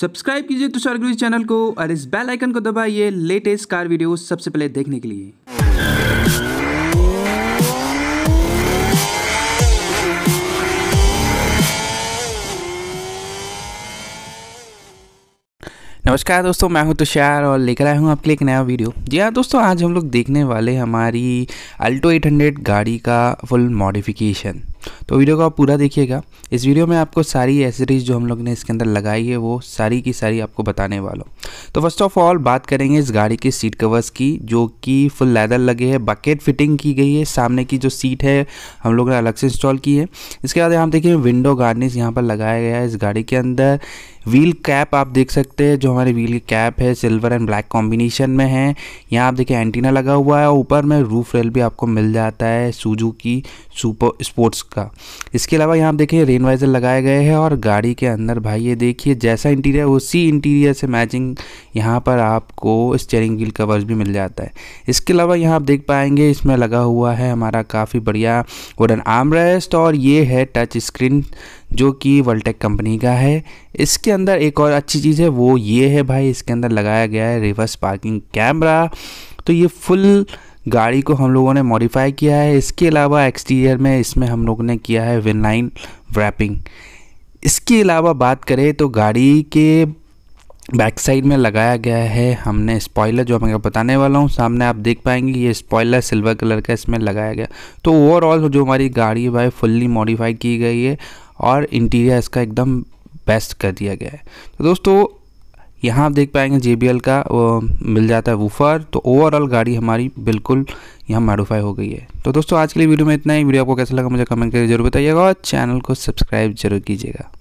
subscribe कीजिए तुषार गुरु channel को और इस बेल आइकन को दबाइए लेटेस्ट कार वीडियो सबसे पहले देखने के लिए नमस्कार दोस्तों मैं हूं तुषार और लेकर आया हूं आपके लिए एक नया वीडियो जी हाँ दोस्तों आज हम लोग देखने वाले हमारी अल्टो 800 गाड़ी का फुल मॉडिफिकेशन तो वीडियो को आप पूरा देखिएगा इस वीडियो में आपको सारी एसेसरीज जो हम लोग ने इसके अंदर लगाई है वो सारी की सारी आपको बताने वाला हूँ तो फर्स्ट ऑफ ऑल बात करेंगे इस गाड़ी के सीट कवर्स की जो कि फुल लेदर लगे हैं बकेट फिटिंग की गई है सामने की जो सीट है हम लोग ने अलग से इंस्टॉल की है इसके बाद यहाँ देखिए विंडो गार्डनिस यहाँ पर लगाया गया है इस गाड़ी के अंदर व्हील कैप आप देख सकते हैं जो हमारे व्हील की कैप है सिल्वर एंड ब्लैक कॉम्बिनेशन में है यहाँ आप देखिए एंटीना लगा हुआ है और ऊपर में रूफ रेल भी आपको मिल जाता है सूजू की सुपर स्पोर्ट्स का इसके अलावा यहाँ आप देखिए रेन वाइजर लगाए गए हैं और गाड़ी के अंदर भाई ये देखिए जैसा इंटीरियर उसी इंटीरियर से मैचिंग यहाँ पर आपको स्टेयरिंग व्हील कवर्स भी मिल जाता है इसके अलावा यहाँ आप देख पाएंगे इसमें लगा हुआ है हमारा काफ़ी बढ़िया वुडन आर्म रेस्ट और ये है टच स्क्रीन जो कि वल्टेक कंपनी का है इसके अंदर एक और अच्छी चीज़ है वो ये है भाई इसके अंदर लगाया गया है रिवर्स पार्किंग कैमरा तो ये फुल गाड़ी को हम लोगों ने मॉडिफाई किया है इसके अलावा एक्सटीरियर में इसमें हम लोगों ने किया है विनलाइन रैपिंग इसके अलावा बात करें तो गाड़ी के बैक साइड में लगाया गया है हमने स्पॉइलर जो मैं बताने वाला हूँ सामने आप देख पाएंगे ये स्पॉइलर सिल्वर कलर का इसमें लगाया गया तो ओवरऑल जो हमारी गाड़ी है भाई फुल्ली मॉडिफाई की गई है और इंटीरियर इसका एकदम बेस्ट कर दिया गया है तो दोस्तों यहाँ आप देख पाएंगे जे का वो मिल जाता है वूफर तो ओवरऑल गाड़ी हमारी बिल्कुल यहाँ मॉडिफाई हो गई है तो दोस्तों आज के लिए वीडियो में इतना ही वीडियो आपको कैसा लगा मुझे कमेंट करके जरूर बताइएगा और चैनल को सब्सक्राइब जरूर कीजिएगा